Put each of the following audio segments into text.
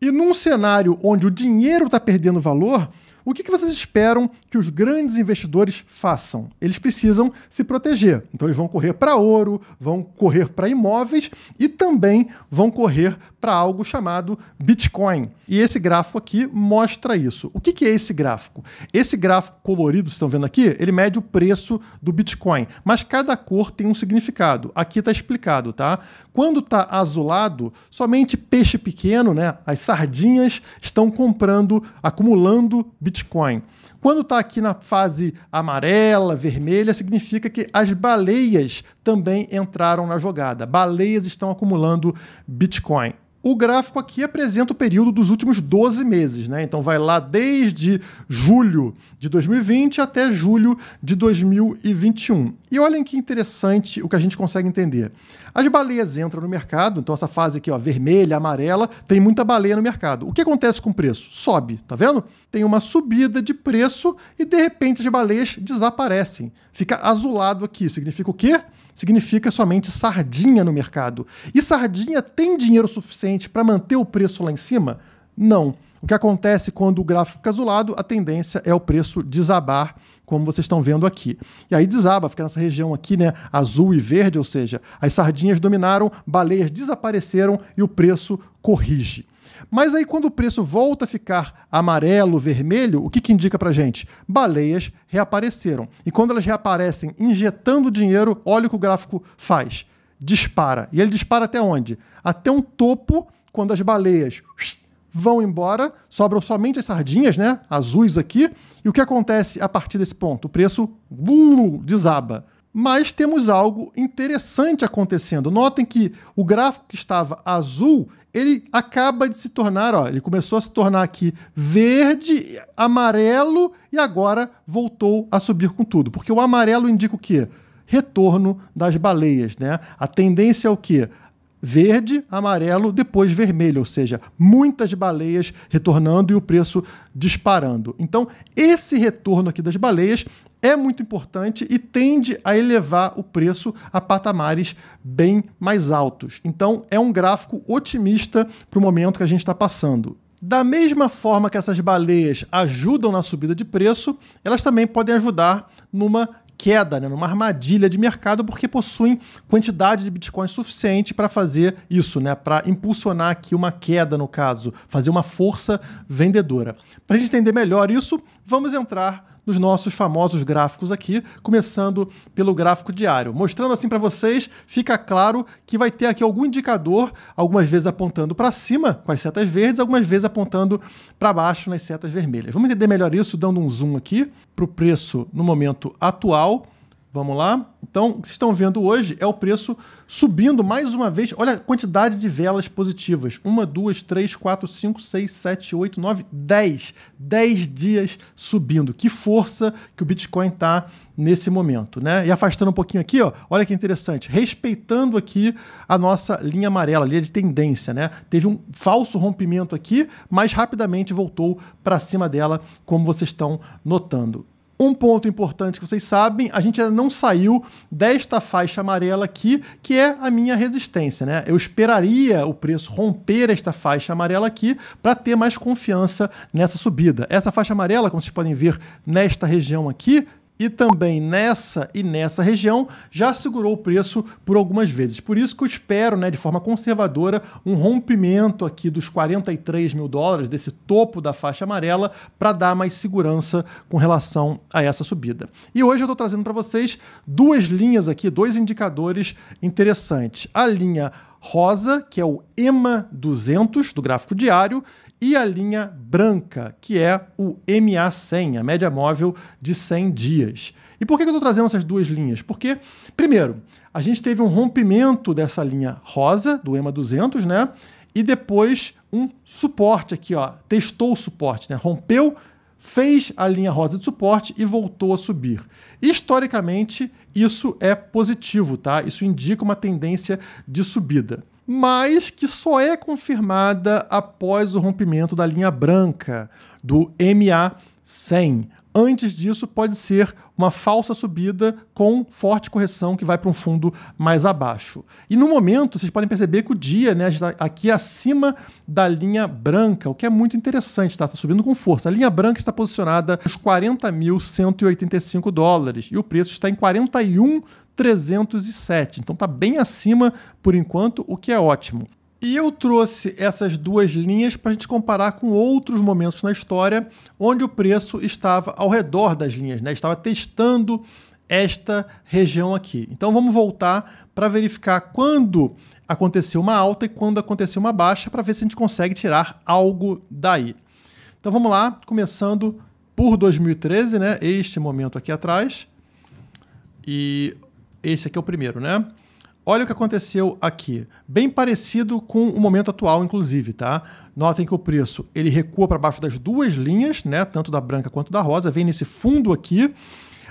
E num cenário onde o dinheiro está perdendo valor, o que, vocês esperam que os grandes investidores façam? Eles precisam se proteger. Então, eles vão correr para ouro, vão correr para imóveis e também vão correr para algo chamado Bitcoin. E esse gráfico aqui mostra isso. O que, que é esse gráfico? Esse gráfico colorido, vocês estão vendo aqui, ele mede o preço do Bitcoin, mas cada cor tem um significado. Aqui está explicado, tá? Quando está azulado, somente peixe pequeno, né? As sardinhas estão comprando, acumulando Bitcoin. Bitcoin. Quando está aqui na fase amarela, vermelha, significa que as baleias também entraram na jogada. Baleias estão acumulando Bitcoin. O gráfico aqui apresenta o período dos últimos 12 meses, né? Então vai lá desde julho de 2020 até julho de 2021. E olhem que interessante o que a gente consegue entender. As baleias entram no mercado, então essa fase aqui, ó, vermelha, amarela, tem muita baleia no mercado. O que acontece com o preço? Sobe, tá vendo? Tem uma subida de preço e de repente as baleias desaparecem. Fica azulado aqui, significa o quê? Significa somente sardinha no mercado. E sardinha tem dinheiro suficiente suficiente para manter o preço lá em cima? Não. O que acontece quando o gráfico fica azulado, a tendência é o preço desabar, como vocês estão vendo aqui. E aí desaba, fica nessa região aqui, né, azul e verde, ou seja, as sardinhas dominaram, baleias desapareceram e o preço corrige. Mas aí quando o preço volta a ficar amarelo, vermelho, o que, que indica para gente? Baleias reapareceram. E quando elas reaparecem injetando dinheiro, olha o que o gráfico faz dispara. E ele dispara até onde? Até um topo, quando as baleias vão embora, sobram somente as sardinhas, né? Azuis aqui. E o que acontece a partir desse ponto? O preço uh, desaba. Mas temos algo interessante acontecendo. Notem que o gráfico que estava azul, ele acaba de se tornar, ó, ele começou a se tornar aqui verde, amarelo e agora voltou a subir com tudo. Porque o amarelo indica o quê? retorno das baleias. Né? A tendência é o quê? verde, amarelo, depois vermelho, ou seja, muitas baleias retornando e o preço disparando. Então, esse retorno aqui das baleias é muito importante e tende a elevar o preço a patamares bem mais altos. Então, é um gráfico otimista para o momento que a gente está passando. Da mesma forma que essas baleias ajudam na subida de preço, elas também podem ajudar numa queda, né, numa armadilha de mercado, porque possuem quantidade de bitcoins suficiente para fazer isso, né, para impulsionar aqui uma queda, no caso, fazer uma força vendedora. Para a gente entender melhor isso, vamos entrar nos nossos famosos gráficos aqui, começando pelo gráfico diário. Mostrando assim para vocês, fica claro que vai ter aqui algum indicador, algumas vezes apontando para cima com as setas verdes, algumas vezes apontando para baixo nas setas vermelhas. Vamos entender melhor isso dando um zoom aqui para o preço no momento atual Vamos lá? Então, o que vocês estão vendo hoje é o preço subindo mais uma vez. Olha a quantidade de velas positivas: 1, 2, 3, 4, 5, 6, 7, 8, 9, 10. 10 dias subindo. Que força que o Bitcoin está nesse momento, né? E afastando um pouquinho aqui, ó, olha que interessante. Respeitando aqui a nossa linha amarela, linha de tendência, né? Teve um falso rompimento aqui, mas rapidamente voltou para cima dela, como vocês estão notando. Um ponto importante que vocês sabem, a gente ainda não saiu desta faixa amarela aqui, que é a minha resistência, né? Eu esperaria o preço romper esta faixa amarela aqui para ter mais confiança nessa subida. Essa faixa amarela, como vocês podem ver nesta região aqui, e também nessa e nessa região já segurou o preço por algumas vezes. Por isso que eu espero, né, de forma conservadora, um rompimento aqui dos 43 mil dólares, desse topo da faixa amarela, para dar mais segurança com relação a essa subida. E hoje eu estou trazendo para vocês duas linhas aqui, dois indicadores interessantes. A linha rosa, que é o EMA 200 do gráfico diário, e a linha branca, que é o MA100, a média móvel de 100 dias. E por que eu estou trazendo essas duas linhas? Porque, primeiro, a gente teve um rompimento dessa linha rosa, do EMA 200, né? E depois um suporte aqui, ó, testou o suporte, né? Rompeu, fez a linha rosa de suporte e voltou a subir. Historicamente, isso é positivo, tá? Isso indica uma tendência de subida mas que só é confirmada após o rompimento da linha branca do MA100, Antes disso, pode ser uma falsa subida com forte correção que vai para um fundo mais abaixo. E no momento, vocês podem perceber que o dia né, está aqui acima da linha branca, o que é muito interessante, tá? Está subindo com força. A linha branca está posicionada nos 40.185 dólares e o preço está em 41 307. Então está bem acima por enquanto, o que é ótimo. E eu trouxe essas duas linhas para a gente comparar com outros momentos na história onde o preço estava ao redor das linhas, né? estava testando esta região aqui. Então vamos voltar para verificar quando aconteceu uma alta e quando aconteceu uma baixa para ver se a gente consegue tirar algo daí. Então vamos lá, começando por 2013, né? Este momento aqui atrás. E esse aqui é o primeiro, né? Olha o que aconteceu aqui, bem parecido com o momento atual, inclusive, tá? Notem que o preço ele recua para baixo das duas linhas, né? Tanto da branca quanto da rosa, vem nesse fundo aqui.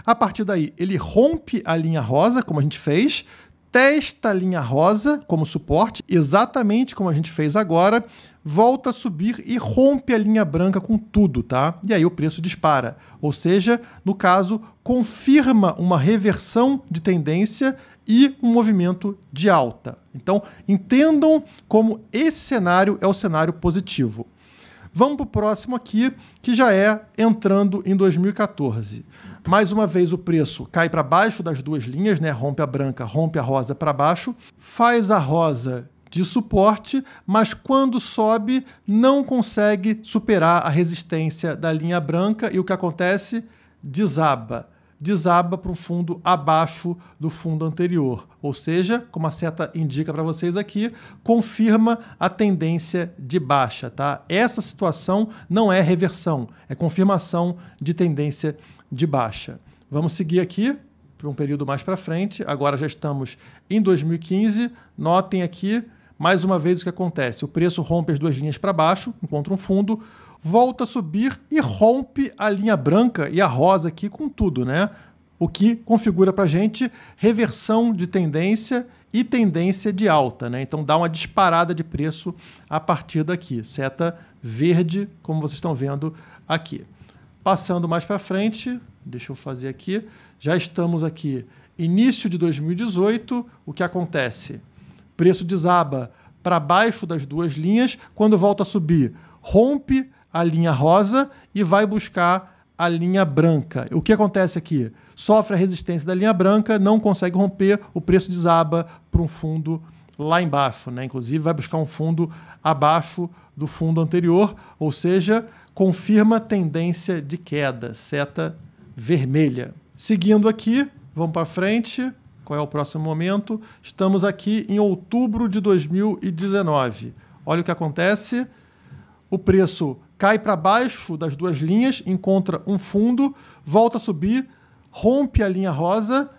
A partir daí, ele rompe a linha rosa, como a gente fez, testa a linha rosa como suporte, exatamente como a gente fez agora, volta a subir e rompe a linha branca com tudo, tá? E aí o preço dispara. Ou seja, no caso, confirma uma reversão de tendência e um movimento de alta. Então, entendam como esse cenário é o cenário positivo. Vamos para o próximo aqui, que já é entrando em 2014. Mais uma vez o preço cai para baixo das duas linhas, né? Rompe a branca, rompe a rosa para baixo, faz a rosa de suporte, mas quando sobe, não consegue superar a resistência da linha branca e o que acontece? Desaba. Desaba para o fundo abaixo do fundo anterior, ou seja, como a seta indica para vocês aqui, confirma a tendência de baixa, tá? Essa situação não é reversão, é confirmação de tendência de baixa. Vamos seguir aqui para um período mais para frente. Agora já estamos em 2015. Notem aqui mais uma vez, o que acontece? O preço rompe as duas linhas para baixo, encontra um fundo, volta a subir e rompe a linha branca e a rosa aqui com tudo, né? O que configura para a gente reversão de tendência e tendência de alta, né? Então dá uma disparada de preço a partir daqui. Seta verde, como vocês estão vendo aqui. Passando mais para frente, deixa eu fazer aqui. Já estamos aqui início de 2018, o que acontece? preço desaba para baixo das duas linhas, quando volta a subir, rompe a linha rosa e vai buscar a linha branca. O que acontece aqui? Sofre a resistência da linha branca, não consegue romper, o preço desaba para um fundo lá embaixo, né? Inclusive vai buscar um fundo abaixo do fundo anterior, ou seja, confirma tendência de queda, seta vermelha. Seguindo aqui, vamos para frente. Qual é o próximo momento? Estamos aqui em outubro de 2019. Olha o que acontece. O preço cai para baixo das duas linhas, encontra um fundo, volta a subir, rompe a linha rosa,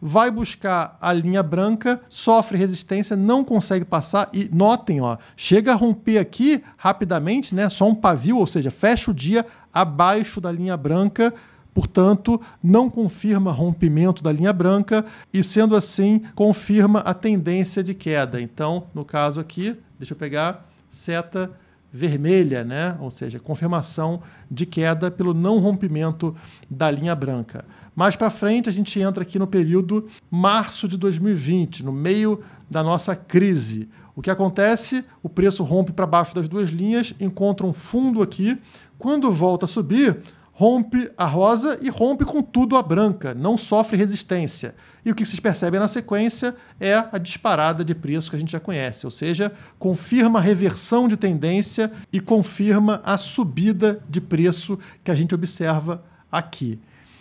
vai buscar a linha branca, sofre resistência, não consegue passar e notem, ó, chega a romper aqui rapidamente, né? Só um pavio, ou seja, fecha o dia abaixo da linha branca Portanto, não confirma rompimento da linha branca e, sendo assim, confirma a tendência de queda. Então, no caso aqui, deixa eu pegar seta vermelha, né? ou seja, confirmação de queda pelo não rompimento da linha branca. Mais para frente, a gente entra aqui no período março de 2020, no meio da nossa crise. O que acontece? O preço rompe para baixo das duas linhas, encontra um fundo aqui. Quando volta a subir, rompe a rosa e rompe com tudo a branca, não sofre resistência. E o que vocês percebem na sequência é a disparada de preço que a gente já conhece, ou seja, confirma a reversão de tendência e confirma a subida de preço que a gente observa aqui.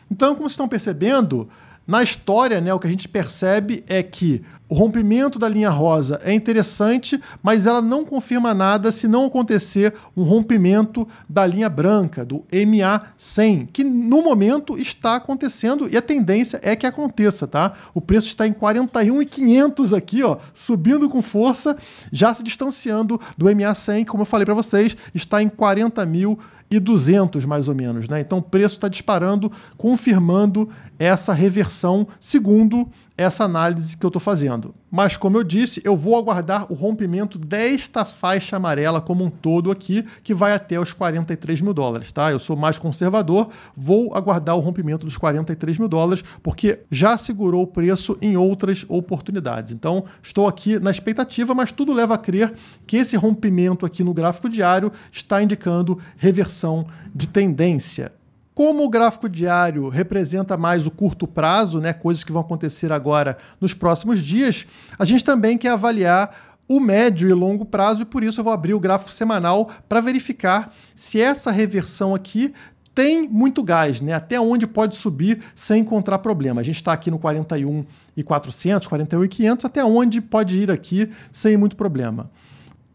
Então, como vocês estão percebendo, na história, né, o que a gente percebe é que o rompimento da linha rosa é interessante, mas ela não confirma nada se não acontecer um rompimento da linha branca, do MA100, que no momento está acontecendo e a tendência é que aconteça, tá? O preço está em 41,500 aqui, ó, subindo com força, já se distanciando do MA100, que como eu falei para vocês, está em 40 mil e 200 mais ou menos, né? Então o preço está disparando, confirmando essa reversão segundo essa análise que eu estou fazendo. Mas, como eu disse, eu vou aguardar o rompimento desta faixa amarela como um todo aqui, que vai até os 43 mil dólares, tá? Eu sou mais conservador, vou aguardar o rompimento dos 43 mil dólares, porque já segurou o preço em outras oportunidades. Então, estou aqui na expectativa, mas tudo leva a crer que esse rompimento aqui no gráfico diário está indicando reversão de tendência. Como o gráfico diário representa mais o curto prazo, né, coisas que vão acontecer agora nos próximos dias, a gente também quer avaliar o médio e longo prazo e por isso eu vou abrir o gráfico semanal para verificar se essa reversão aqui tem muito gás, né? Até onde pode subir sem encontrar problema. A gente está aqui no 41 e 400, 41 e 500, até onde pode ir aqui sem muito problema.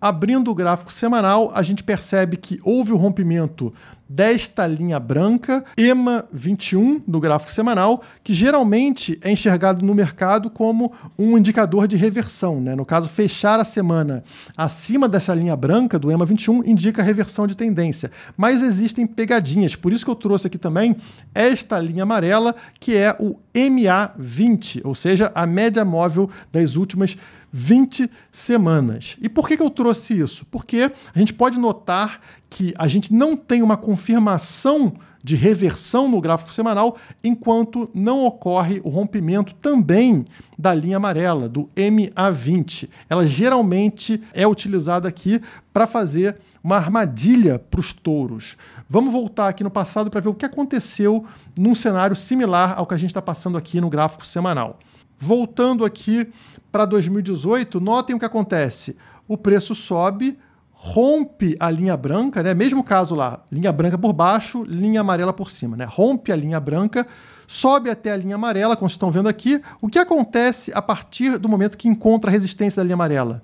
Abrindo o gráfico semanal, a gente percebe que houve o rompimento desta linha branca, EMA 21, no gráfico semanal, que geralmente é enxergado no mercado como um indicador de reversão. Né? No caso, fechar a semana acima dessa linha branca do EMA 21 indica reversão de tendência. Mas existem pegadinhas, por isso que eu trouxe aqui também esta linha amarela, que é o MA20, ou seja, a média móvel das últimas 20 semanas. E por que, que eu trouxe isso? Porque a gente pode notar que a gente não tem uma confirmação de reversão no gráfico semanal, enquanto não ocorre o rompimento também da linha amarela, do MA20. Ela geralmente é utilizada aqui para fazer uma armadilha para os touros. Vamos voltar aqui no passado para ver o que aconteceu num cenário similar ao que a gente está passando aqui no gráfico semanal. Voltando aqui para 2018, notem o que acontece. O preço sobe, rompe a linha branca, né? Mesmo caso lá, linha branca por baixo, linha amarela por cima, né? Rompe a linha branca, sobe até a linha amarela, como vocês estão vendo aqui. O que acontece a partir do momento que encontra a resistência da linha amarela?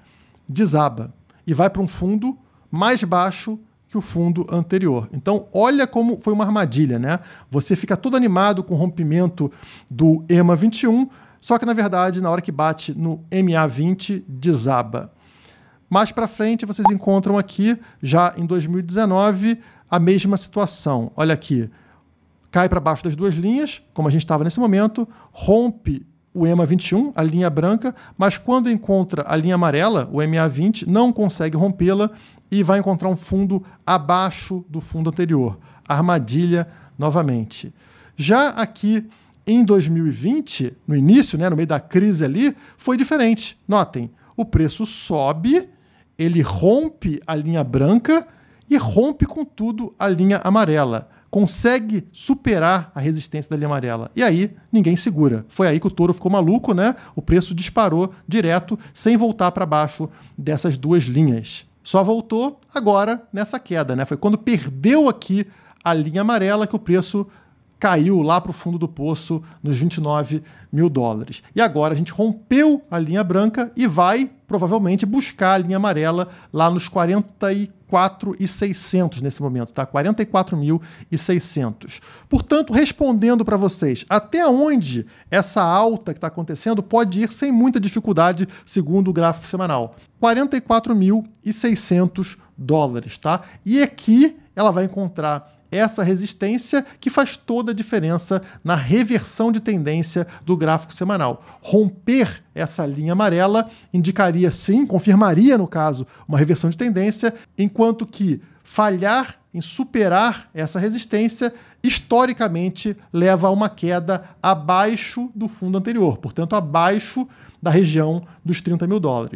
Desaba e vai para um fundo mais baixo que o fundo anterior. Então, olha como foi uma armadilha, né? Você fica todo animado com o rompimento do EMA 21, só que na verdade, na hora que bate no MA20, desaba. Mais para frente, vocês encontram aqui, já em 2019, a mesma situação. Olha aqui, cai para baixo das duas linhas, como a gente estava nesse momento, rompe o EMA 21, a linha branca, mas quando encontra a linha amarela, o MA20, não consegue rompê-la e vai encontrar um fundo abaixo do fundo anterior. Armadilha novamente. Já aqui em 2020, no início, né, no meio da crise ali, foi diferente. Notem, o preço sobe, ele rompe a linha branca e rompe com tudo a linha amarela. Consegue superar a resistência da linha amarela. E aí, ninguém segura. Foi aí que o touro ficou maluco, né? O preço disparou direto, sem voltar para baixo dessas duas linhas. Só voltou agora nessa queda, né? Foi quando perdeu aqui a linha amarela que o preço caiu lá para o fundo do poço nos 29 mil dólares. E agora a gente rompeu a linha branca e vai provavelmente buscar a linha amarela lá nos 44.600 nesse momento, tá? 44.600. Portanto, respondendo para vocês, até onde essa alta que está acontecendo pode ir sem muita dificuldade, segundo o gráfico semanal? 44.600 dólares, tá? E aqui ela vai encontrar essa resistência que faz toda a diferença na reversão de tendência do gráfico semanal. Romper essa linha amarela indicaria sim, confirmaria no caso, uma reversão de tendência, enquanto que falhar em superar essa resistência historicamente leva a uma queda abaixo do fundo anterior, portanto abaixo da região dos 30 mil dólares.